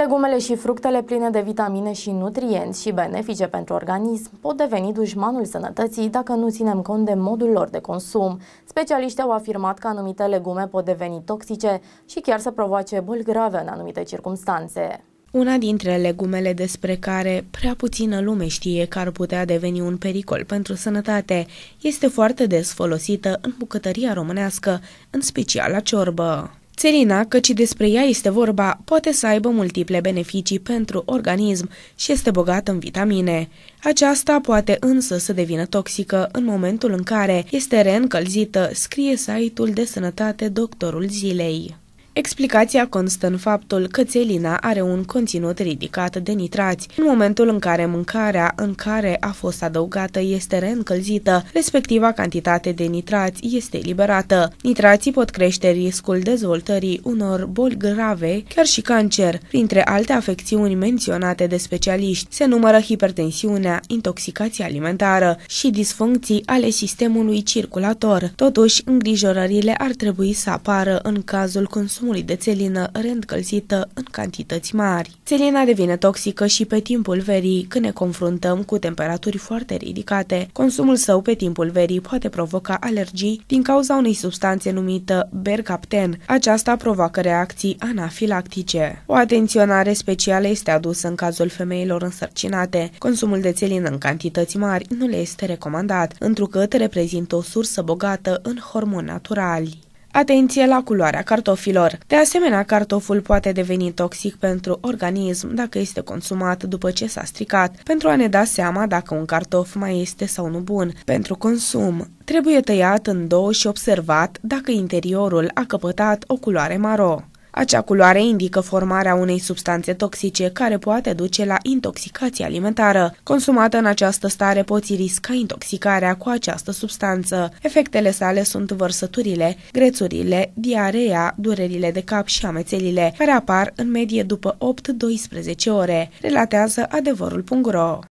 Legumele și fructele pline de vitamine și nutrienți și benefice pentru organism pot deveni dușmanul sănătății dacă nu ținem cont de modul lor de consum. Specialiștii au afirmat că anumite legume pot deveni toxice și chiar să provoace boli grave în anumite circunstanțe. Una dintre legumele despre care prea puțină lume știe că ar putea deveni un pericol pentru sănătate este foarte des folosită în bucătăria românească, în special la ciorbă. Țelina, căci despre ea este vorba, poate să aibă multiple beneficii pentru organism și este bogată în vitamine. Aceasta poate însă să devină toxică în momentul în care este reîncălzită, scrie site-ul de sănătate Doctorul Zilei. Explicația constă în faptul că țelina are un conținut ridicat de nitrați. În momentul în care mâncarea în care a fost adăugată este reîncălzită, respectiva cantitate de nitrați este eliberată. Nitrații pot crește riscul dezvoltării unor boli grave, chiar și cancer. Printre alte afecțiuni menționate de specialiști se numără hipertensiunea, intoxicația alimentară și disfuncții ale sistemului circulator. Totuși, îngrijorările ar trebui să apară în cazul consumului consumului de țelină reîncălzită în cantități mari. Țelina devine toxică și pe timpul verii, când ne confruntăm cu temperaturi foarte ridicate. Consumul său pe timpul verii poate provoca alergii din cauza unei substanțe numită bergapten. Aceasta provoacă reacții anafilactice. O atenționare specială este adusă în cazul femeilor însărcinate. Consumul de țelină în cantități mari nu le este recomandat, întrucât reprezintă o sursă bogată în hormoni naturali. Atenție la culoarea cartofilor. De asemenea, cartoful poate deveni toxic pentru organism dacă este consumat după ce s-a stricat. Pentru a ne da seama dacă un cartof mai este sau nu bun pentru consum, trebuie tăiat în două și observat dacă interiorul a căpătat o culoare maro. Acea culoare indică formarea unei substanțe toxice care poate duce la intoxicație alimentară. Consumată în această stare poți risca intoxicarea cu această substanță. Efectele sale sunt vărsăturile, grețurile, diareea, durerile de cap și amețelile, care apar în medie după 8-12 ore, relatează adevărul.ro.